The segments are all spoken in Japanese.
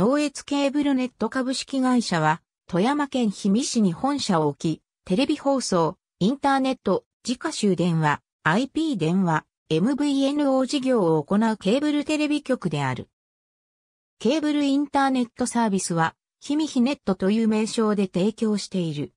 農越ケーブルネット株式会社は、富山県氷見市に本社を置き、テレビ放送、インターネット、自家集電話、IP 電話、MVNO 事業を行うケーブルテレビ局である。ケーブルインターネットサービスは、氷見ヒネットという名称で提供している。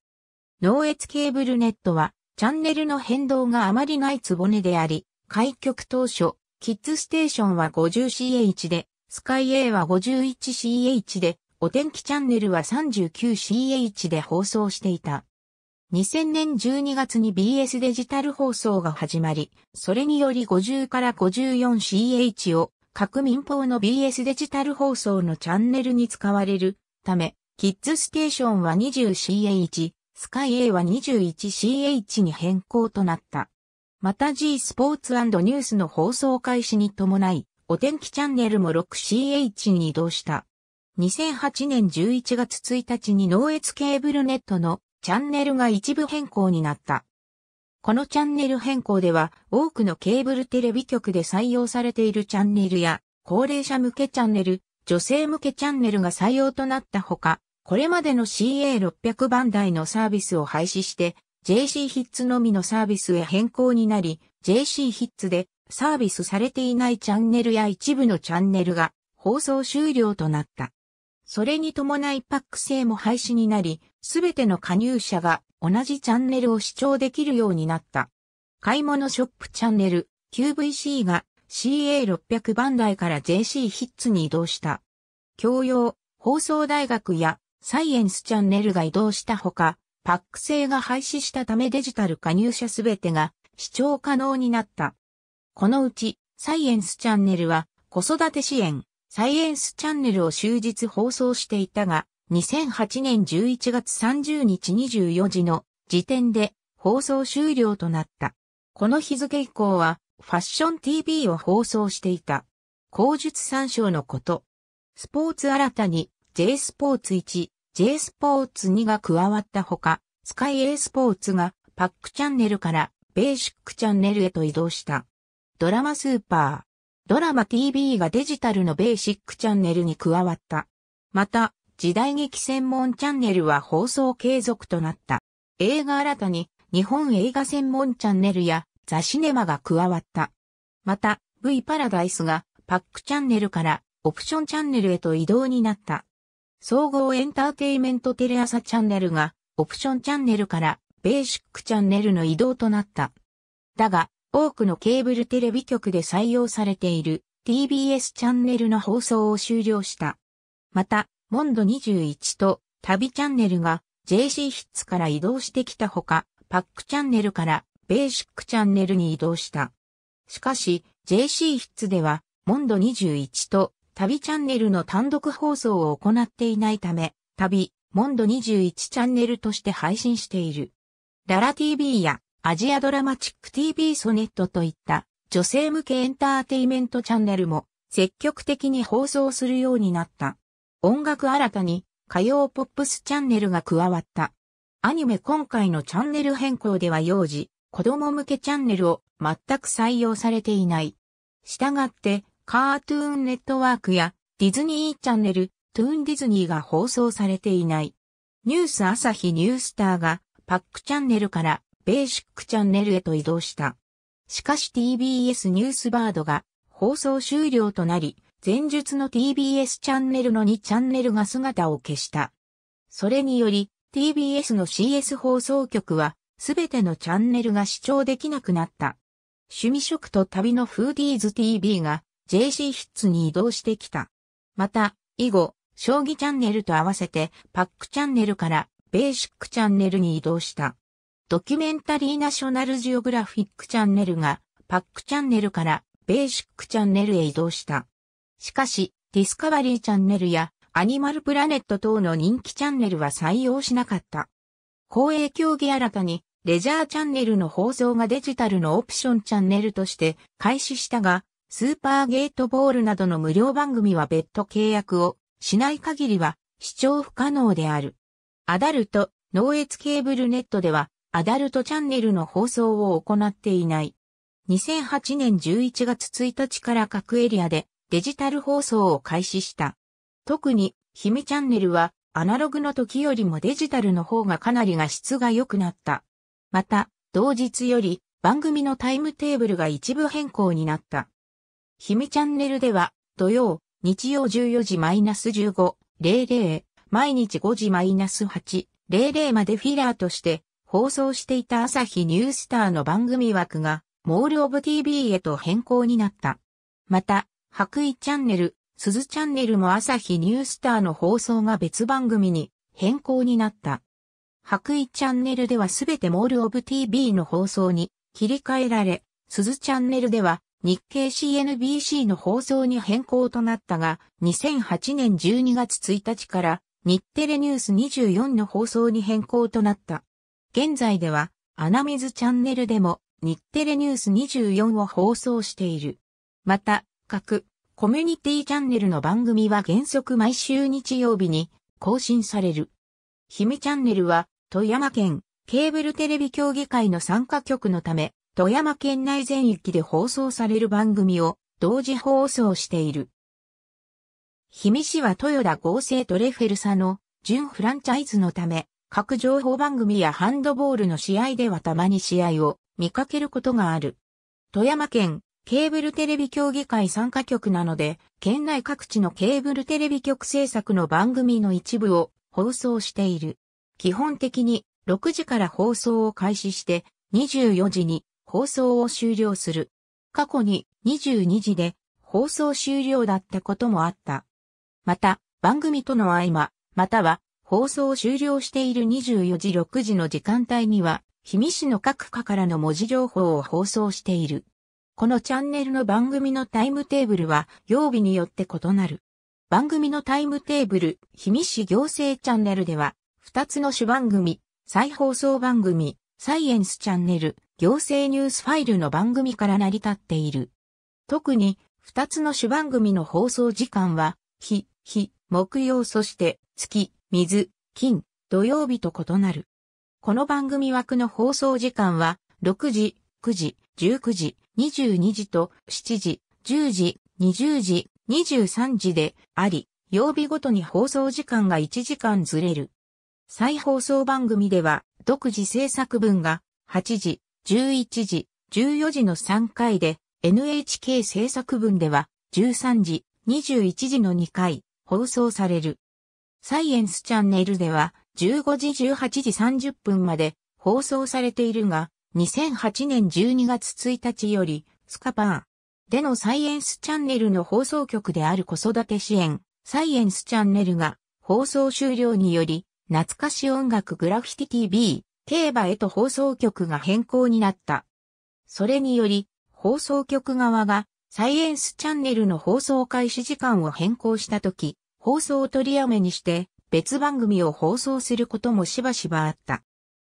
農越ケーブルネットは、チャンネルの変動があまりないつぼねであり、開局当初、キッズステーションは 50CH で、スカイ A は 51ch で、お天気チャンネルは 39ch で放送していた。2000年12月に BS デジタル放送が始まり、それにより50から 54ch を各民放の BS デジタル放送のチャンネルに使われるため、キッズステーションは 20ch、スカイ A は 21ch に変更となった。また G スポーツニュースの放送開始に伴い、お天気チャンネルも 6CH に移動した。2008年11月1日に農越ケーブルネットのチャンネルが一部変更になった。このチャンネル変更では多くのケーブルテレビ局で採用されているチャンネルや高齢者向けチャンネル、女性向けチャンネルが採用となったほか、これまでの CA600 番台のサービスを廃止して JC ヒッツのみのサービスへ変更になり、JC ヒッツでサービスされていないチャンネルや一部のチャンネルが放送終了となった。それに伴いパック制も廃止になり、すべての加入者が同じチャンネルを視聴できるようになった。買い物ショップチャンネル QVC が CA600 番台から JC ヒッツに移動した。教養、放送大学やサイエンスチャンネルが移動したほか、パック制が廃止したためデジタル加入者すべてが視聴可能になった。このうち、サイエンスチャンネルは、子育て支援、サイエンスチャンネルを終日放送していたが、2008年11月30日24時の時点で放送終了となった。この日付以降は、ファッション TV を放送していた。口述参照のこと。スポーツ新たに J スポーツ1、J スポーツ2が加わったほか、スカイ A スポーツがパックチャンネルからベーシックチャンネルへと移動した。ドラマスーパー。ドラマ TV がデジタルのベーシックチャンネルに加わった。また、時代劇専門チャンネルは放送継続となった。映画新たに日本映画専門チャンネルやザシネマが加わった。また、V パラダイスがパックチャンネルからオプションチャンネルへと移動になった。総合エンターテイメントテレ朝チャンネルがオプションチャンネルからベーシックチャンネルの移動となった。だが、多くのケーブルテレビ局で採用されている TBS チャンネルの放送を終了した。また、モンド21と旅チャンネルが JC ヒッツから移動してきたほか、パックチャンネルからベーシックチャンネルに移動した。しかし、JC ヒッツでは、モンド21と旅チャンネルの単独放送を行っていないため、旅、モンド21チャンネルとして配信している。ララ TV やアジアドラマチック TV ソネットといった女性向けエンターテイメントチャンネルも積極的に放送するようになった。音楽新たに歌謡ポップスチャンネルが加わった。アニメ今回のチャンネル変更では幼児、子供向けチャンネルを全く採用されていない。したがって、カートゥーンネットワークやディズニーチャンネル、トゥーンディズニーが放送されていない。ニュース朝日ニュースターがパックチャンネルからベーシックチャンネルへと移動した。しかし TBS ニュースバードが放送終了となり、前述の TBS チャンネルの2チャンネルが姿を消した。それにより、TBS の CS 放送局は、すべてのチャンネルが視聴できなくなった。趣味食と旅のフーディーズ TV が JC ヒッツに移動してきた。また、以後、将棋チャンネルと合わせてパックチャンネルからベーシックチャンネルに移動した。ドキュメンタリーナショナルジオグラフィックチャンネルがパックチャンネルからベーシックチャンネルへ移動した。しかし、ディスカバリーチャンネルやアニマルプラネット等の人気チャンネルは採用しなかった。公営競技新たにレジャーチャンネルの放送がデジタルのオプションチャンネルとして開始したが、スーパーゲートボールなどの無料番組は別途契約をしない限りは視聴不可能である。アダルト、ノーエツケーブルネットではアダルトチャンネルの放送を行っていない。2008年11月1日から各エリアでデジタル放送を開始した。特に、ひミチャンネルはアナログの時よりもデジタルの方がかなりが質が良くなった。また、同日より番組のタイムテーブルが一部変更になった。ひミチャンネルでは土曜、日曜14時 -15、00、毎日5時 -8、00までフィラーとして放送していた朝日ニュースターの番組枠が、モールオブ TV へと変更になった。また、白衣チャンネル、鈴チャンネルも朝日ニュースターの放送が別番組に変更になった。白衣チャンネルではすべてモールオブ TV の放送に切り替えられ、鈴チャンネルでは日経 CNBC の放送に変更となったが、2008年12月1日から日テレニュース24の放送に変更となった。現在では、アナミズチャンネルでも、日テレニュース24を放送している。また、各、コミュニティチャンネルの番組は原則毎週日曜日に更新される。ひみチャンネルは、富山県ケーブルテレビ協議会の参加局のため、富山県内全域で放送される番組を同時放送している。氷見市は豊田合成トレフェルサの純フランチャイズのため、各情報番組やハンドボールの試合ではたまに試合を見かけることがある。富山県ケーブルテレビ協議会参加局なので、県内各地のケーブルテレビ局制作の番組の一部を放送している。基本的に6時から放送を開始して24時に放送を終了する。過去に22時で放送終了だったこともあった。また、番組との合間、または放送終了している24時6時の時間帯には、氷見市の各課からの文字情報を放送している。このチャンネルの番組のタイムテーブルは曜日によって異なる。番組のタイムテーブル、氷見市行政チャンネルでは、2つの主番組、再放送番組、サイエンスチャンネル、行政ニュースファイルの番組から成り立っている。特に、2つの主番組の放送時間は、日、日、木曜そして、月、水、金、土曜日と異なる。この番組枠の放送時間は、6時、9時、19時、22時と7時、10時、20時、23時であり、曜日ごとに放送時間が1時間ずれる。再放送番組では、独自制作分が8時、11時、14時の3回で、NHK 制作分では13時、21時の2回放送される。サイエンスチャンネルでは15時18時30分まで放送されているが、2008年12月1日よりスカパーでのサイエンスチャンネルの放送局である子育て支援サイエンスチャンネルが放送終了により懐かし音楽グラフィティ TV 競馬へと放送局が変更になった。それにより放送局側がサイエンスチャンネルの放送開始時間を変更したとき、放送を取りやめにして別番組を放送することもしばしばあった。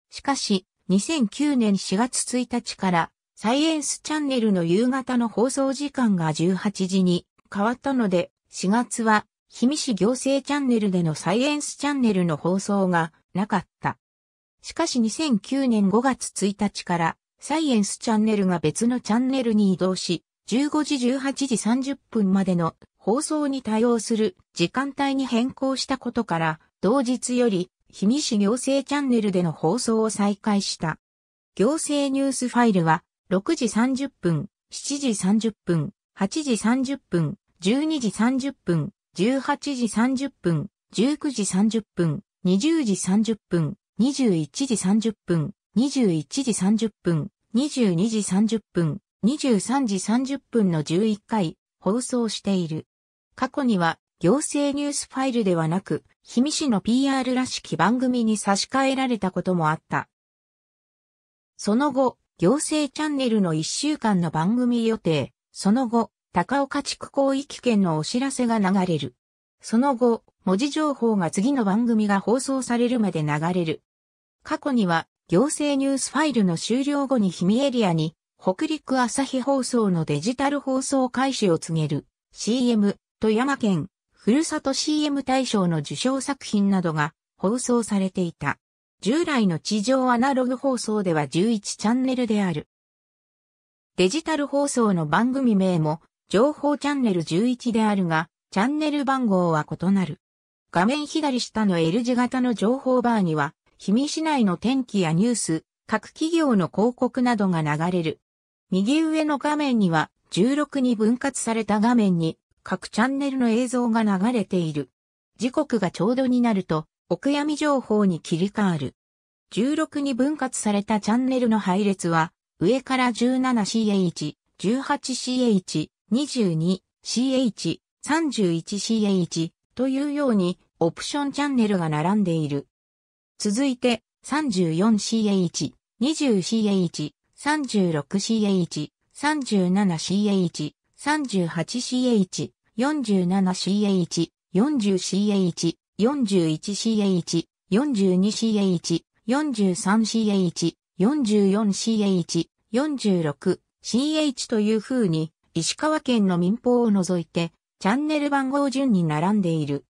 しかし、2009年4月1日からサイエンスチャンネルの夕方の放送時間が18時に変わったので、4月は氷見市行政チャンネルでのサイエンスチャンネルの放送がなかった。しかし2009年5月1日からサイエンスチャンネルが別のチャンネルに移動し、15時18時30分までの放送に対応する時間帯に変更したことから、同日より、氷見市行政チャンネルでの放送を再開した。行政ニュースファイルは、6時30分、7時30分、8時30分、12時30分、18時30分、19時30分、20時30分、21時30分、21時30分、22時30分、23時30分の11回放送している。過去には行政ニュースファイルではなく、氷見市の PR らしき番組に差し替えられたこともあった。その後、行政チャンネルの1週間の番組予定、その後、高岡地区広域圏のお知らせが流れる。その後、文字情報が次の番組が放送されるまで流れる。過去には、行政ニュースファイルの終了後に氷見エリアに北陸朝日放送のデジタル放送開始を告げる CM 富山県ふるさと CM 大賞の受賞作品などが放送されていた。従来の地上アナログ放送では11チャンネルである。デジタル放送の番組名も情報チャンネル11であるが、チャンネル番号は異なる。画面左下の L 字型の情報バーには、氷見市内の天気やニュース、各企業の広告などが流れる右上の画面には16に分割された画面に各チャンネルの映像が流れている。時刻がちょうどになると、お悔やみ情報に切り替わる。16に分割されたチャンネルの配列は、上から 17ch、18ch、22ch、31ch というように、オプションチャンネルが並んでいる。続いて、34ch、20ch、36CH、37CH、38CH、47CH、40CH、41CH、42CH、43CH、44CH、46CH という風に、石川県の民放を除いて、チャンネル番号順に並んでいる。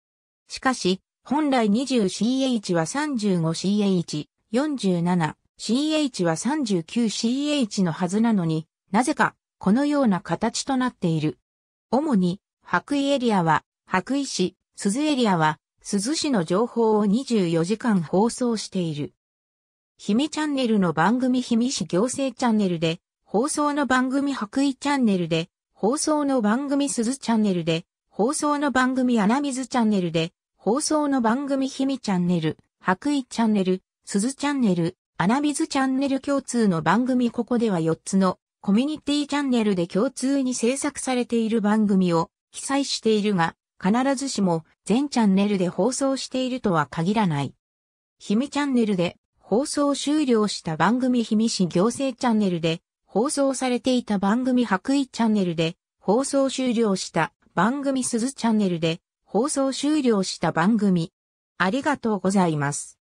しかし、本来 20CH は 35CH、47、CH は 39CH のはずなのになぜかこのような形となっている。主に白衣エリアは白衣市、鈴エリアは鈴市の情報を24時間放送している。ひみチャンネルの番組ひみ市行政チャンネルで、放送の番組白衣チャンネルで、放送の番組鈴チャンネルで、放送の番組穴水チャンネルで、放送の番組ひみチャンネル、白衣チャンネル、鈴チャンネル、アナビズチャンネル共通の番組ここでは4つのコミュニティチャンネルで共通に制作されている番組を記載しているが、必ずしも全チャンネルで放送しているとは限らない。ヒミチャンネルで放送終了した番組ヒミ市行政チャンネルで放送されていた番組白衣チャンネルで放送終了した番組鈴チャンネルで放送終了した番組。ありがとうございます。